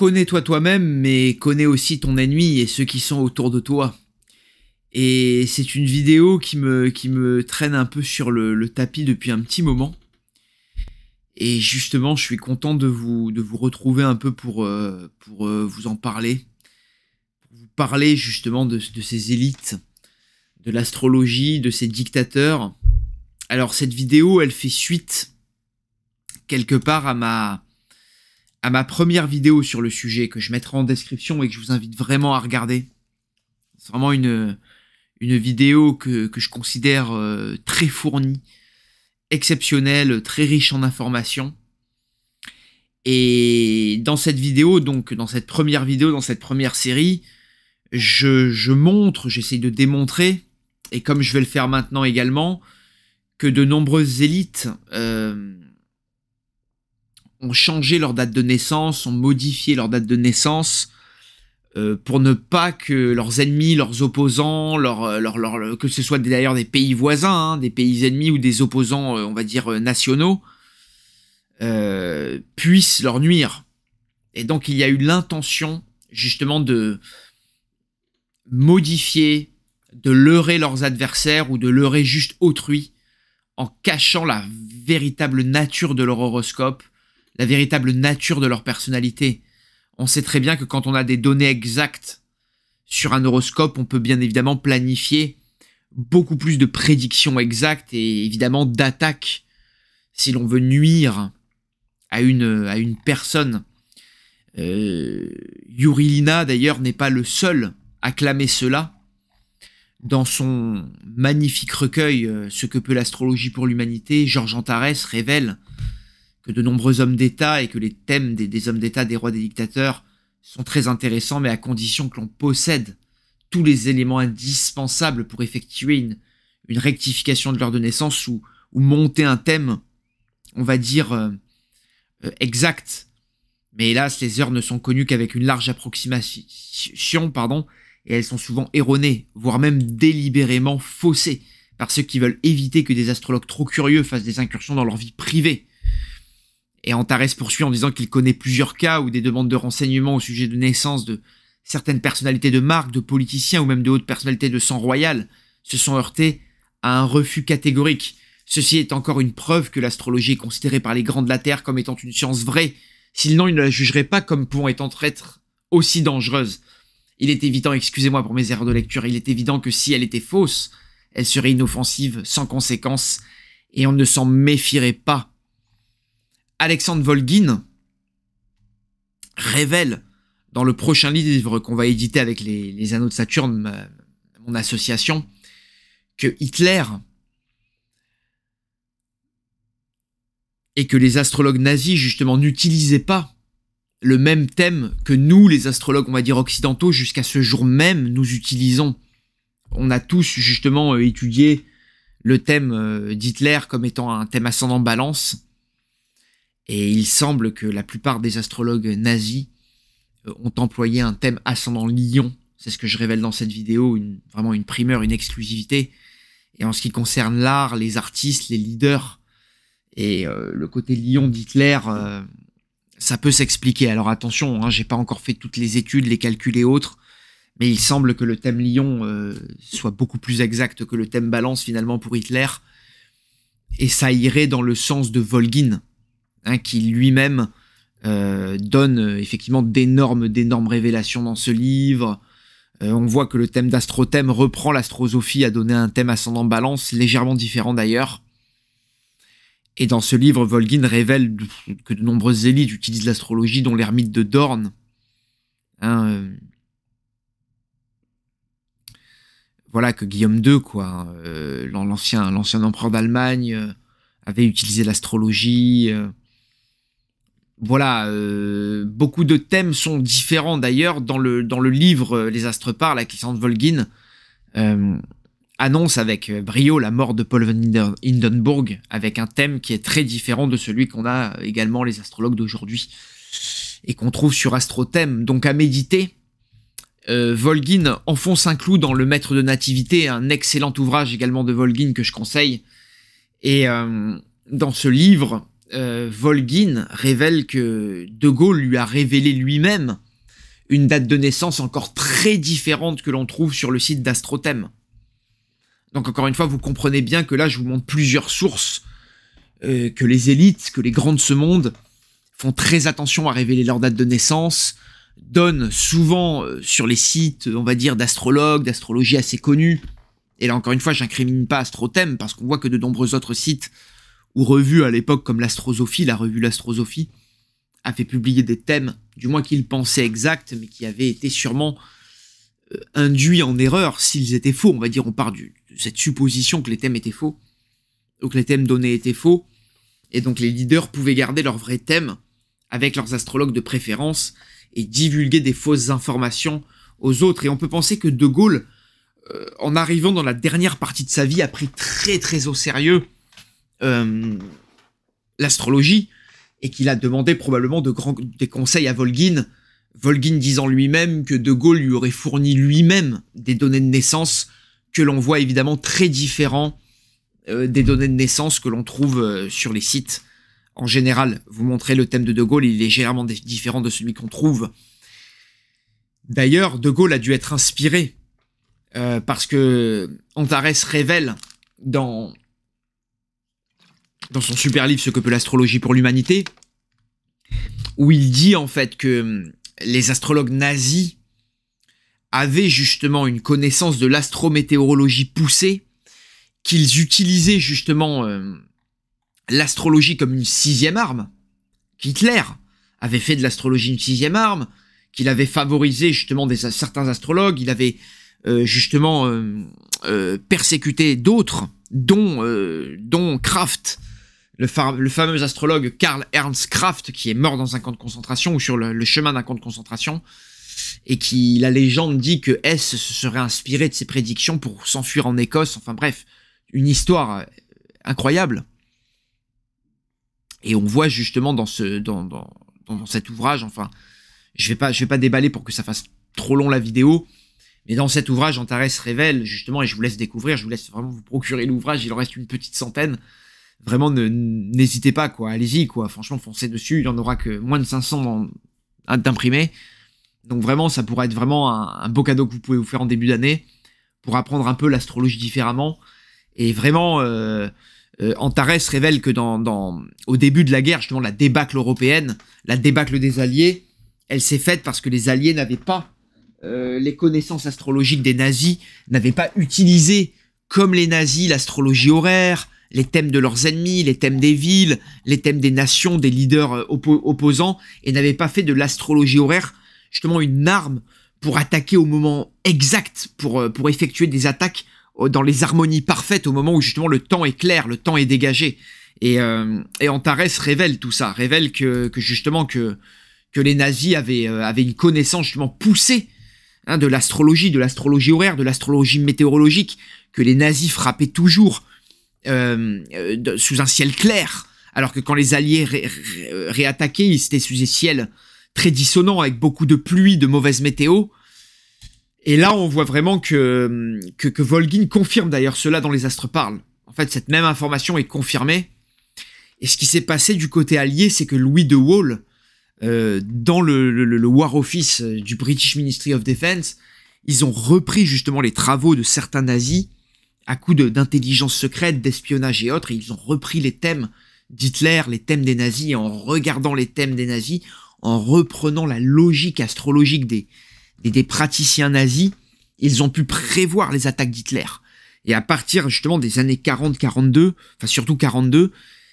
connais-toi toi-même, mais connais aussi ton ennemi et ceux qui sont autour de toi. Et c'est une vidéo qui me, qui me traîne un peu sur le, tapis depuis un petit moment. Et justement, je suis content de vous, de vous retrouver un peu pour, euh, pour euh, vous en parler. vous parler justement de, de ces élites, de l'astrologie, de ces dictateurs. Alors cette vidéo, elle fait suite quelque part à ma, à ma première vidéo sur le sujet que je mettrai en description et que je vous invite vraiment à regarder. C'est vraiment une, une vidéo que, que je considère euh, très fournie, exceptionnelle, très riche en informations. Et dans cette vidéo, donc dans cette première vidéo, dans cette première série, je, je montre, j'essaye de démontrer, et comme je vais le faire maintenant également, que de nombreuses élites euh, ont changé leur date de naissance, ont modifié leur date de naissance euh, pour ne pas que leurs ennemis, leurs opposants, leur, euh, que ce soit d'ailleurs des pays voisins, hein, des pays ennemis ou des opposants, euh, on va dire, nationaux, euh, puissent leur nuire. Et donc il y a eu l'intention justement de modifier, de leurrer leurs adversaires ou de leurrer juste autrui en cachant la véritable nature de leur horoscope la véritable nature de leur personnalité. On sait très bien que quand on a des données exactes sur un horoscope, on peut bien évidemment planifier beaucoup plus de prédictions exactes et évidemment d'attaques si l'on veut nuire à une, à une personne. Euh, Yurilina d'ailleurs n'est pas le seul à clamer cela dans son magnifique recueil euh, Ce que peut l'astrologie pour l'humanité, Georges Antares révèle de nombreux hommes d'État et que les thèmes des, hommes d'État, des rois, des dictateurs sont très intéressants, mais à condition que l'on possède tous les éléments indispensables pour effectuer une, rectification de l'heure de naissance ou, ou, monter un thème, on va dire, euh, euh, exact. Mais hélas, les heures ne sont connues qu'avec une large approximation, pardon, et elles sont souvent erronées, voire même délibérément faussées, par ceux qui veulent éviter que des astrologues trop curieux fassent des incursions dans leur vie privée. Et Antares poursuit en disant qu'il connaît plusieurs cas où des demandes de renseignements au sujet de naissance de certaines personnalités de marque, de politiciens ou même de hautes personnalités de sang royal se sont heurtées à un refus catégorique. Ceci est encore une preuve que l'astrologie est considérée par les grands de la Terre comme étant une science vraie, sinon ils ne la jugeraient pas comme pouvant être aussi dangereuse. Il est évident, excusez-moi pour mes erreurs de lecture, il est évident que si elle était fausse, elle serait inoffensive, sans conséquence, et on ne s'en méfierait pas Alexandre Volgin révèle dans le prochain livre qu'on va éditer avec les, Anneaux de Saturne, mon association, que Hitler et que les astrologues nazis justement n'utilisaient pas le même thème que nous, les astrologues, on va dire occidentaux, jusqu'à ce jour même, nous utilisons. On a tous justement euh, étudié le thème euh, d'Hitler comme étant un thème ascendant balance. Et il semble que la plupart des astrologues nazis euh, ont employé un thème ascendant lion. C'est ce que je révèle dans cette vidéo, une, vraiment une primeur, une exclusivité. Et en ce qui concerne l'art, les artistes, les leaders, et euh, le côté lion d'Hitler, euh, ça peut s'expliquer. Alors attention, hein, j'ai pas encore fait toutes les études, les calculs et autres, mais il semble que le thème lion soit beaucoup plus exact que le thème balance finalement pour Hitler. Et ça irait dans le sens de Volgin, Hein, qui lui-même euh, donne euh, effectivement d'énormes, d'énormes révélations dans ce livre. Euh, on voit que le thème d'astrothème reprend l'astrosophie à donner un thème ascendant balance, légèrement différent d'ailleurs. Et dans ce livre, Volgin révèle que de nombreuses élites utilisent l'astrologie, dont l'ermite de Dorn. Hein, voilà que Guillaume II, quoi, l'ancien, l'ancien empereur d'Allemagne, avait utilisé l'astrologie voilà, euh, beaucoup de thèmes sont différents d'ailleurs dans le, dans le livre euh, Les Astres parlent, la de Volgin euh, annonce avec brio la mort de Paul van Hindenburg avec un thème qui est très différent de celui qu'on a également les astrologues d'aujourd'hui et qu'on trouve sur Astrothème. Donc à méditer, Volgin enfonce un clou dans Le Maître de Nativité, un excellent ouvrage également de Volgin que je conseille. Et dans ce livre, euh, Volgin révèle que De Gaulle lui a révélé lui-même une date de naissance encore très différente que l'on trouve sur le site d'Astrothème. Donc encore une fois, vous comprenez bien que là, je vous montre plusieurs sources, euh, que les élites, que les grands de ce monde font très attention à révéler leur date de naissance, donnent souvent euh, sur les sites, on va dire, d'astrologues, d'astrologie assez connus. Et là encore une fois, j'incrimine pas Astrothème, parce qu'on voit que de nombreux autres sites ou revue à l'époque comme l'Astrosophie, la revue L'Astrosophie, a fait publier des thèmes, du moins qu'ils pensaient exacts, mais qui avaient été sûrement euh, induits en erreur s'ils étaient faux. On va dire, on part du, de cette supposition que les thèmes étaient faux, ou que les thèmes donnés étaient faux, et donc les leaders pouvaient garder leurs vrais thèmes avec leurs astrologues de préférence et divulguer des fausses informations aux autres. Et on peut penser que De Gaulle, euh, en arrivant dans la dernière partie de sa vie, a pris très très au sérieux euh, l'astrologie et qu'il a demandé probablement de grands, des conseils à Volgin, Volgin disant lui-même que De Gaulle lui aurait fourni lui-même des données de naissance que l'on voit évidemment très différents euh, des données de naissance que l'on trouve euh, sur les sites. En général, vous montrez le thème de De Gaulle, il est légèrement différent de celui qu'on trouve. D'ailleurs, De Gaulle a dû être inspiré parce que Antares révèle dans dans son super livre Ce que peut l'astrologie pour l'humanité, où il dit en fait que hum, les astrologues nazis avaient justement une connaissance de l'astrométéorologie poussée, qu'ils utilisaient justement hum, l'astrologie comme une sixième arme. Hitler avait fait de l'astrologie une sixième arme, qu'il avait favorisé justement des, certains astrologues, il avait euh, justement hum, euh, persécuté d'autres, dont, euh, dont Kraft, le, fameux astrologue Karl Ernst Kraft, qui est mort dans un camp de concentration ou sur le, chemin d'un camp de concentration, et qui, la légende dit que S se serait inspiré de ses prédictions pour s'enfuir en Écosse, enfin bref, une histoire euh, incroyable. Et on voit justement dans, ce, dans, dans, dans cet ouvrage, enfin, je vais pas, je vais pas déballer pour que ça fasse trop long la vidéo, mais dans cet ouvrage, Antares révèle justement, et je vous laisse découvrir, je vous laisse vraiment vous procurer l'ouvrage, il en reste une petite centaine, vraiment n'hésitez pas quoi, allez-y quoi. Franchement, foncez dessus. Il y en aura que moins de 500 d'imprimés. Donc vraiment, ça pourrait être vraiment un, beau cadeau que vous pouvez vous faire en début d'année pour apprendre un peu l'astrologie différemment. Et vraiment, euh, euh Antares révèle que dans, au début de la guerre, justement, la débâcle européenne, la débâcle des Alliés, elle s'est faite parce que les Alliés n'avaient pas euh, les connaissances astrologiques des nazis, n'avaient pas utilisé comme les nazis l'astrologie horaire, les thèmes de leurs ennemis, les thèmes des villes, les thèmes des nations, des leaders euh, opposants, et n'avaient pas fait de l'astrologie horaire justement une arme pour attaquer au moment exact, pour, euh, pour effectuer des attaques euh, dans les harmonies parfaites, au moment où justement le temps est clair, le temps est dégagé. Et, et Antares révèle tout ça, révèle que, que justement que, que les nazis avaient, euh, une connaissance justement poussée hein, de l'astrologie, de l'astrologie horaire, de l'astrologie météorologique, que les nazis frappaient toujours euh, euh, sous un ciel clair, alors que quand les Alliés euh, réattaquaient, ils étaient sous des ciels très dissonants, avec beaucoup de pluie, de mauvaise météo. Et là, on voit vraiment que, que, que Volgin confirme d'ailleurs cela dans Les Astres parlent. En fait, cette même information est confirmée. Et ce qui s'est passé du côté allié, c'est que Louis de Wall, dans le, le, War Office du British Ministry of Defense, ils ont repris justement les travaux de certains nazis à coup d'intelligence secrète, d'espionnage et autres, ils ont repris les thèmes d'Hitler, les thèmes des nazis, et en regardant les thèmes des nazis, en reprenant la logique astrologique des, des, praticiens nazis, ils ont pu prévoir les attaques d'Hitler. Et à partir justement des années 40-42, enfin surtout 42,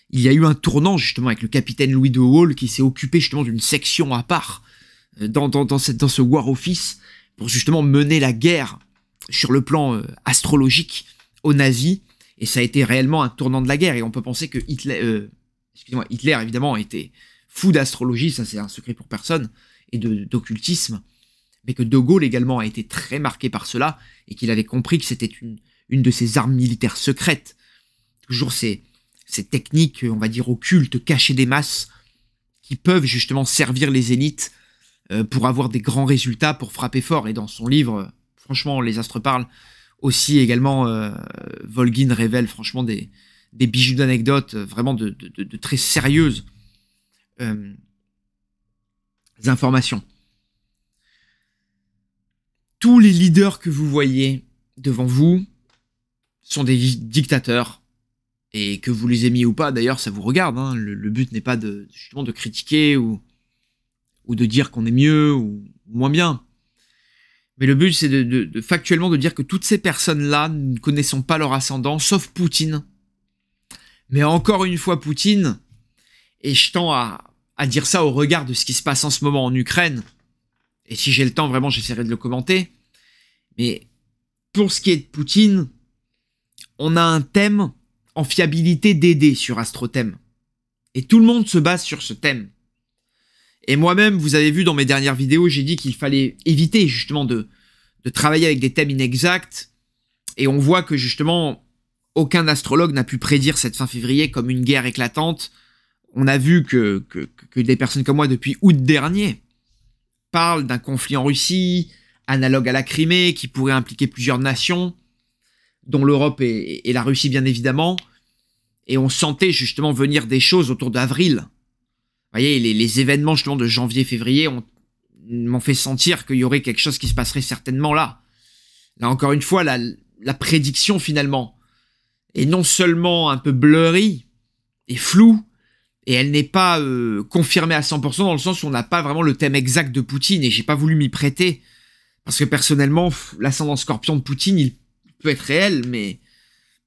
il y a eu un tournant justement avec le capitaine Louis de Hall qui s'est occupé justement d'une section à part euh, dans, dans, cette, dans ce War Office pour justement mener la guerre sur le plan euh, astrologique aux nazis, et ça a été réellement un tournant de la guerre. Et on peut penser que Hitler, euh, excusez-moi, Hitler évidemment était fou d'astrologie, ça c'est un secret pour personne, et d'occultisme, mais que De Gaulle également a été très marqué par cela, et qu'il avait compris que c'était une, une de ses armes militaires secrètes. Toujours ces, ces techniques, on va dire, occultes, cachées des masses, qui peuvent justement servir les élites euh, pour avoir des grands résultats, pour frapper fort. Et dans son livre, euh, franchement, Les Astres parlent, aussi également, euh, Volgin révèle franchement des, bijoux d'anecdotes euh, vraiment de, très sérieuses euh, informations. Tous les leaders que vous voyez devant vous sont des dictateurs. Et que vous les aimiez ou pas, d'ailleurs, ça vous regarde. Hein. Le, but n'est pas de, justement de critiquer ou, ou de dire qu'on est mieux ou moins bien. Mais le but, c'est de, factuellement de dire que toutes ces personnes-là, ne connaissent pas leur ascendant, sauf Poutine. Mais encore une fois, Poutine, et je tends à, à dire ça au regard de ce qui se passe en ce moment en Ukraine, et si j'ai le temps, vraiment, j'essaierai de le commenter. Mais pour ce qui est de Poutine, on a un thème en fiabilité DD sur AstroThème. Et tout le monde se base sur ce thème. Et moi-même, vous avez vu dans mes dernières vidéos, j'ai dit qu'il fallait éviter justement de, de travailler avec des thèmes inexacts. Et on voit que justement, aucun astrologue n'a pu prédire cette fin février comme une guerre éclatante. On a vu que, des personnes comme moi depuis août dernier parlent d'un conflit en Russie, analogue à la Crimée, qui pourrait impliquer plusieurs nations, dont l'Europe et la Russie bien évidemment. Et on sentait justement venir des choses autour d'avril, voyez, les, événements justement de janvier-février m'ont fait sentir qu'il y aurait quelque chose qui se passerait certainement là. Là encore une fois, la, prédiction finalement est non seulement un peu blurry et floue, et elle n'est pas euh, confirmée à 100% dans le sens où on n'a pas vraiment le thème exact de Poutine, et j'ai pas voulu m'y prêter, parce que personnellement, l'ascendant scorpion de Poutine, il peut être réel, mais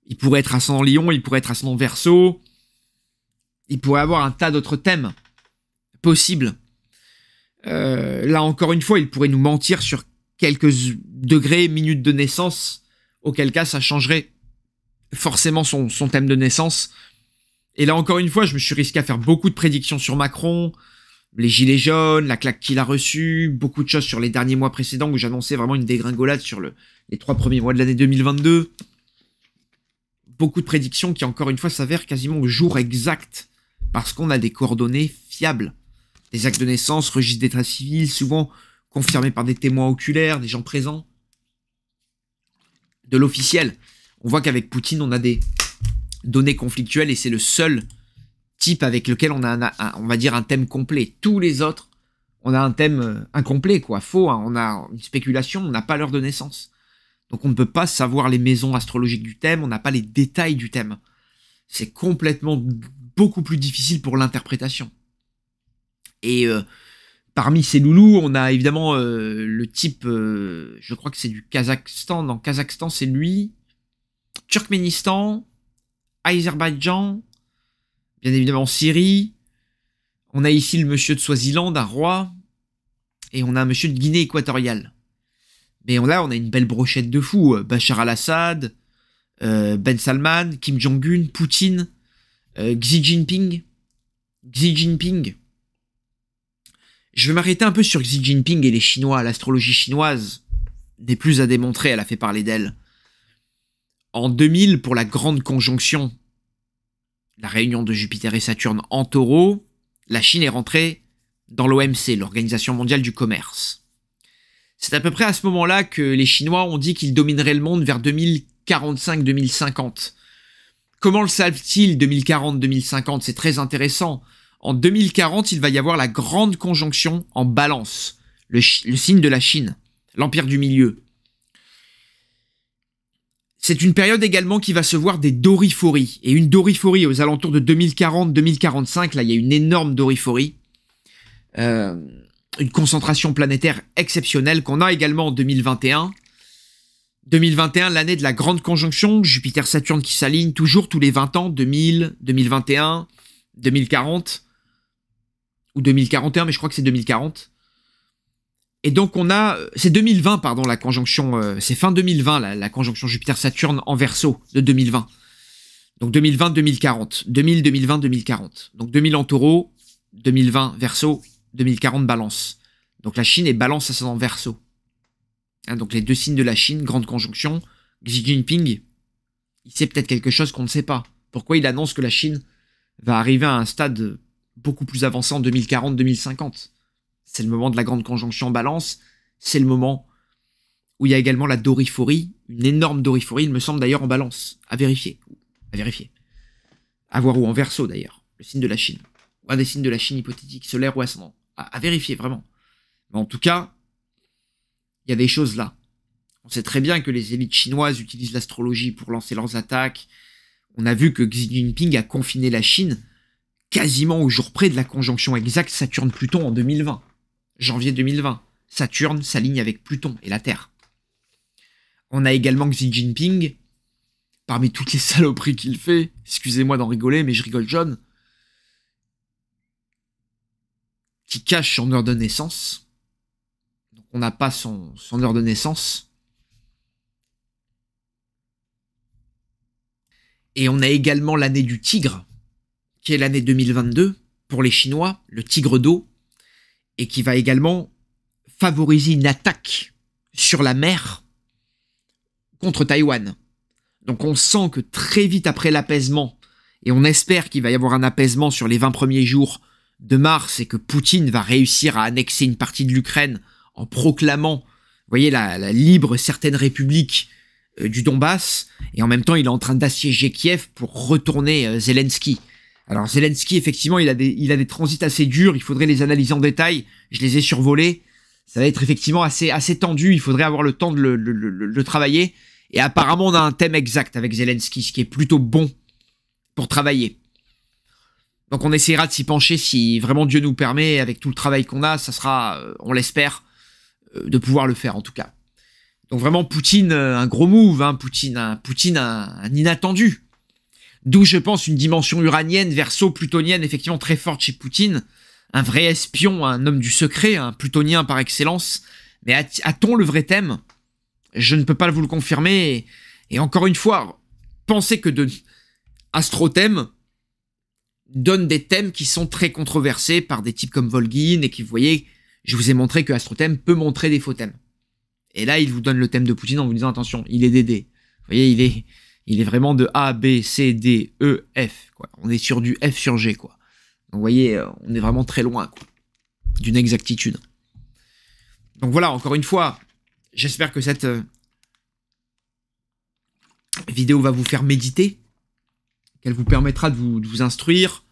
il pourrait être ascendant lion, il pourrait être ascendant verso, il pourrait avoir un tas d'autres thèmes possible. Euh, là encore une fois, il pourrait nous mentir sur quelques degrés, minutes de naissance, auquel cas ça changerait forcément son, thème de naissance. Et là encore une fois, je me suis risqué à faire beaucoup de prédictions sur Macron, les gilets jaunes, la claque qu'il a reçue, beaucoup de choses sur les derniers mois précédents où j'annonçais vraiment une dégringolade sur le, les trois premiers mois de l'année 2022. Beaucoup de prédictions qui encore une fois s'avèrent quasiment au jour exact parce qu'on a des coordonnées fiables des actes de naissance, registre d'état civils, souvent confirmés par des témoins oculaires, des gens présents, de l'officiel. On voit qu'avec Poutine, on a des données conflictuelles et c'est le seul type avec lequel on a, un, on va dire, un thème complet. Tous les autres, on a un thème euh, incomplet, quoi, faux. Hein. On a une spéculation, on n'a pas l'heure de naissance. Donc on ne peut pas savoir les maisons astrologiques du thème, on n'a pas les détails du thème. C'est complètement beaucoup plus difficile pour l'interprétation. Et euh, parmi ces loulous, on a évidemment euh, le type, euh, je crois que c'est du Kazakhstan. Dans Kazakhstan, c'est lui. Turkménistan, Azerbaïdjan, bien évidemment Syrie. On a ici le monsieur de Swaziland, un roi. Et on a un monsieur de Guinée équatoriale. Mais là, on a une belle brochette de fous. Bachar al-Assad, Ben Salman, Kim Jong-un, Poutine, Xi Jinping. Xi Jinping, je vais m'arrêter un peu sur Xi Jinping et les Chinois. L'astrologie chinoise n'est plus à démontrer, elle a fait parler d'elle. En 2000, pour la grande conjonction, la réunion de Jupiter et Saturne en taureau, la Chine est rentrée dans l'OMC, l'Organisation mondiale du commerce. C'est à peu près à ce moment-là que les Chinois ont dit qu'ils domineraient le monde vers 2045-2050. Comment le savent-ils 2040-2050 C'est très intéressant en 2040, il va y avoir la grande conjonction en balance, le, signe de la Chine, l'empire du milieu. C'est une période également qui va se voir des doriphories. Et une doriphorie aux alentours de 2040-2045, là il y a une énorme doriphorie. Euh, une concentration planétaire exceptionnelle qu'on a également en 2021. 2021, l'année de la grande conjonction, Jupiter-Saturne qui s'aligne toujours tous les 20 ans, 2000, 2021, 2040 ou 2041, mais je crois que c'est 2040. Et donc on a, c'est 2020 pardon la conjonction, c'est fin 2020 la, la conjonction Jupiter-Saturne en verso de 2020. Donc 2020-2040, 2000-2020-2040. Donc 2000 en taureau, 2020 verso, 2040 balance. Donc la Chine est balance à son verso. Hein, donc les deux signes de la Chine, grande conjonction, Xi Jinping, il sait peut-être quelque chose qu'on ne sait pas. Pourquoi il annonce que la Chine va arriver à un stade beaucoup plus avancé en 2040-2050. C'est le moment de la grande conjonction en balance, c'est le moment où il y a également la doriforie. une énorme doriforie, il me semble d'ailleurs en balance, à vérifier, à vérifier. À voir où en verso d'ailleurs, le signe de la Chine, un des signes de la Chine hypothétique, solaire ou ascendant, à, à vérifier vraiment. Mais en tout cas, il y a des choses là. On sait très bien que les élites chinoises utilisent l'astrologie pour lancer leurs attaques. On a vu que Xi Jinping a confiné la Chine quasiment au jour près de la conjonction exacte Saturne-Pluton en 2020. Janvier 2020, Saturne s'aligne avec Pluton et la Terre. On a également Xi Jinping, parmi toutes les saloperies qu'il fait, excusez-moi d'en rigoler, mais je rigole jaune, qui cache son heure de naissance. Donc on n'a pas son, son heure de naissance. Et on a également l'année du tigre, qui est l'année 2022 pour les Chinois, le tigre d'eau, et qui va également favoriser une attaque sur la mer contre Taïwan. Donc on sent que très vite après l'apaisement, et on espère qu'il va y avoir un apaisement sur les 20 premiers jours de mars et que Poutine va réussir à annexer une partie de l'Ukraine en proclamant, voyez, la, libre certaine république euh, du Donbass, et en même temps il est en train d'assiéger Kiev pour retourner euh, Zelensky. Alors Zelensky, effectivement, il a des, il a des transits assez durs. Il faudrait les analyser en détail. Je les ai survolés. Ça va être effectivement assez, assez tendu. Il faudrait avoir le temps de le, travailler. Et apparemment, on a un thème exact avec Zelensky, ce qui est plutôt bon pour travailler. Donc on essaiera de s'y pencher si vraiment Dieu nous permet, avec tout le travail qu'on a, ça sera, euh, on l'espère, euh, de pouvoir le faire en tout cas. Donc vraiment Poutine, euh, un gros move, hein, Poutine, un, Poutine, un inattendu, D'où, je pense, une dimension uranienne, verso-plutonienne, effectivement très forte chez Poutine. Un vrai espion, un homme du secret, un plutonien par excellence. Mais a-t-on le vrai thème Je ne peux pas vous le confirmer. Et, encore une fois, pensez que de Astrothème donne des thèmes qui sont très controversés par des types comme Volgin et qui, vous voyez, je vous ai montré que Astrothème peut montrer des faux thèmes. Et là, il vous donne le thème de Poutine en vous disant attention, il est dédé. Vous voyez, il est, il est vraiment de A, B, C, D, E, F. Quoi. On est sur du F sur G. Quoi. Donc vous voyez, euh, on est vraiment très loin d'une exactitude. Donc voilà, encore une fois, j'espère que cette euh, vidéo va vous faire méditer, qu'elle vous permettra de vous, instruire.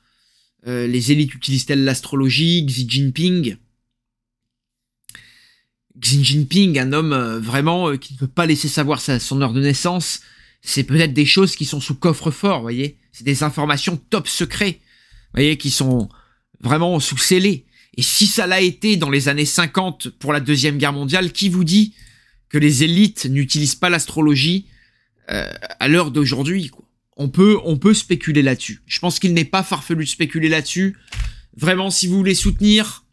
Euh, les élites utilisent-elles l'astrologie Xi Jinping Xi Jinping, un homme vraiment qui ne peut pas laisser savoir sa, son heure de naissance, c'est peut-être des choses qui sont sous coffre-fort, voyez. C'est des informations top secret, voyez, qui sont vraiment sous scellés. Et si ça l'a été dans les années 50 pour la Deuxième Guerre mondiale, qui vous dit que les élites n'utilisent pas l'astrologie euh, à l'heure d'aujourd'hui on peut, on peut spéculer là-dessus. Je pense qu'il n'est pas farfelu de spéculer là-dessus. Vraiment, si vous voulez soutenir,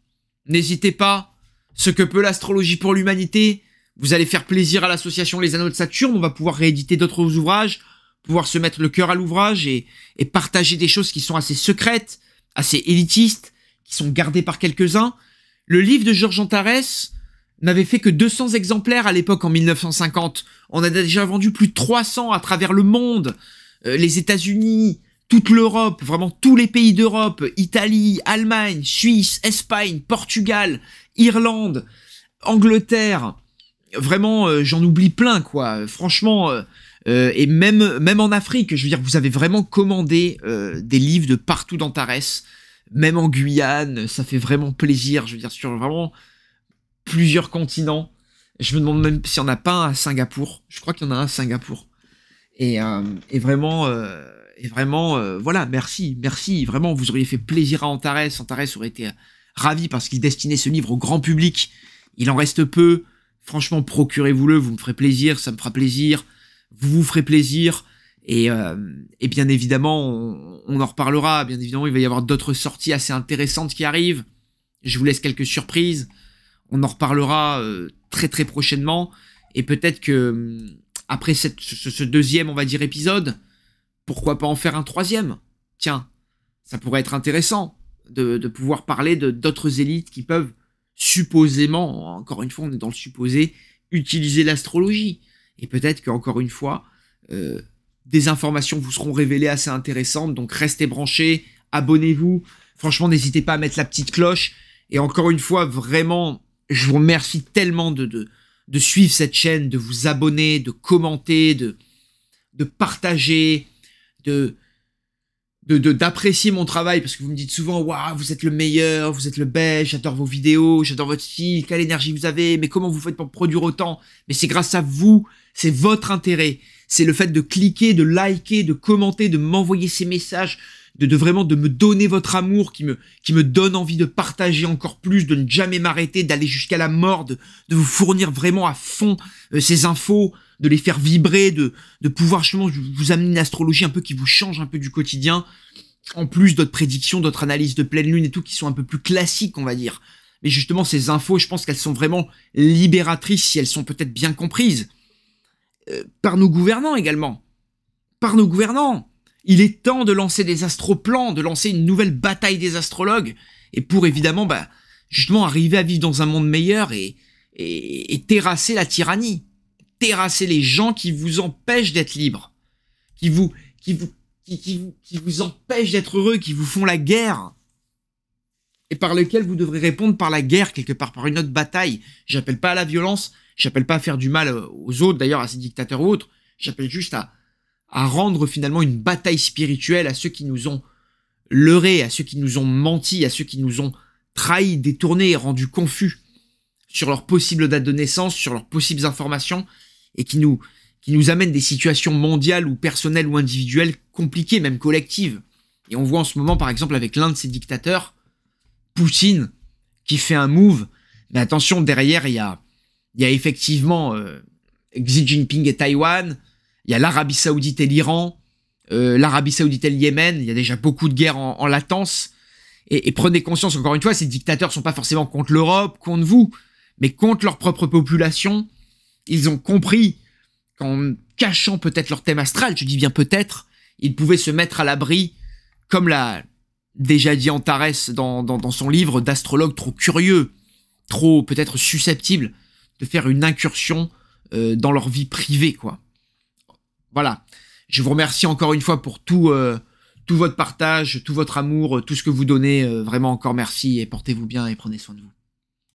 n'hésitez pas. Ce que peut l'astrologie pour l'humanité, vous allez faire plaisir à l'association Les Anneaux de Saturne. On va pouvoir rééditer d'autres ouvrages, pouvoir se mettre le cœur à l'ouvrage et, partager des choses qui sont assez secrètes, assez élitistes, qui sont gardées par quelques-uns. Le livre de Georges Antares n'avait fait que 200 exemplaires à l'époque en 1950. On a déjà vendu plus de 300 à travers le monde, euh, les États-Unis, toute l'Europe, vraiment tous les pays d'Europe, Italie, Allemagne, Suisse, Espagne, Portugal, Irlande, Angleterre, vraiment, euh, j'en oublie plein, quoi. Franchement, euh, euh, et même, même en Afrique, je veux dire, vous avez vraiment commandé des livres de partout dans même en Guyane, ça fait vraiment plaisir, je veux dire, sur vraiment plusieurs continents. Je me demande même s'il n'y en a pas un à Singapour. Je crois qu'il y en a un à Singapour. Et, et vraiment, et vraiment voilà, merci, merci. Vraiment, vous auriez fait plaisir à Antares. Antares aurait été ravi parce qu'il destinait ce livre au grand public. Il en reste peu. Franchement, procurez-vous-le, vous me ferez plaisir, ça me fera plaisir, vous vous ferez plaisir. Et, euh, bien évidemment, on, en reparlera. Bien évidemment, il va y avoir d'autres sorties assez intéressantes qui arrivent. Je vous laisse quelques surprises. On en reparlera euh, très très prochainement. Et peut-être que hum, après cette, ce, deuxième, on va dire, épisode, pourquoi pas en faire un troisième Tiens, ça pourrait être intéressant de, de pouvoir parler de d'autres élites qui peuvent supposément, encore une fois, on est dans le supposé, utiliser l'astrologie. Et peut-être qu'encore une fois, euh, des informations vous seront révélées assez intéressantes. Donc restez branchés, abonnez-vous. Franchement, n'hésitez pas à mettre la petite cloche. Et encore une fois, vraiment, je vous remercie tellement de, de, de suivre cette chaîne, de vous abonner, de commenter, de, de partager, de, de d'apprécier mon travail parce que vous me dites souvent waouh vous êtes le meilleur vous êtes le best j'adore vos vidéos j'adore votre style quelle énergie vous avez mais comment vous faites pour produire autant mais c'est grâce à vous c'est votre intérêt c'est le fait de cliquer de liker de commenter de m'envoyer ces messages de, vraiment de me donner votre amour qui me, qui me donne envie de partager encore plus, de ne jamais m'arrêter, d'aller jusqu'à la mort, de, vous fournir vraiment à fond euh, ces infos, de les faire vibrer, de, de pouvoir justement vous amener une astrologie un peu qui vous change un peu du quotidien. En plus d'autres prédictions, d'autres analyses de pleine lune et tout qui sont un peu plus classiques, on va dire. Mais justement, ces infos, je pense qu'elles sont vraiment libératrices si elles sont peut-être bien comprises. Euh, par nos gouvernants également. Par nos gouvernants. Il est temps de lancer des astroplans, de lancer une nouvelle bataille des astrologues, et pour évidemment, bah, justement, arriver à vivre dans un monde meilleur et, et, et terrasser la tyrannie, terrasser les gens qui vous empêchent d'être libre, qui vous, qui vous, qui, vous, qui vous empêchent d'être heureux, qui vous font la guerre, et par lequel vous devrez répondre par la guerre, quelque part, par une autre bataille. J'appelle pas à la violence, j'appelle pas à faire du mal euh, aux autres, d'ailleurs, à ces dictateurs ou autres, j'appelle juste à, à rendre finalement une bataille spirituelle à ceux qui nous ont leurrés, à ceux qui nous ont menti, à ceux qui nous ont trahis, détournés, rendus confus sur leur possible date de naissance, sur leurs possibles informations, et qui nous, qui nous amènent des situations mondiales ou personnelles ou individuelles compliquées, même collectives. Et on voit en ce moment, par exemple, avec l'un de ces dictateurs, Poutine, qui fait un move. Mais attention, derrière, il y a, il y a effectivement euh, Xi Jinping et Taïwan, il y a l'Arabie Saoudite et l'Iran, euh, l'Arabie Saoudite et le Yémen. Il y a déjà beaucoup de guerres en, latence. Et, prenez conscience, encore une fois, ces dictateurs sont pas forcément contre l'Europe, contre vous, mais contre leur propre population. Ils ont compris qu'en cachant peut-être leur thème astral, je dis bien peut-être, ils pouvaient se mettre à l'abri, comme l'a déjà dit Antares dans, dans, son livre d'astrologue trop curieux, trop peut-être susceptible de faire une incursion euh, dans leur vie privée, quoi. Voilà. Je vous remercie encore une fois pour tout, euh, tout votre partage, tout votre amour, euh, tout ce que vous donnez. Euh, vraiment encore merci et portez-vous bien et prenez soin de vous.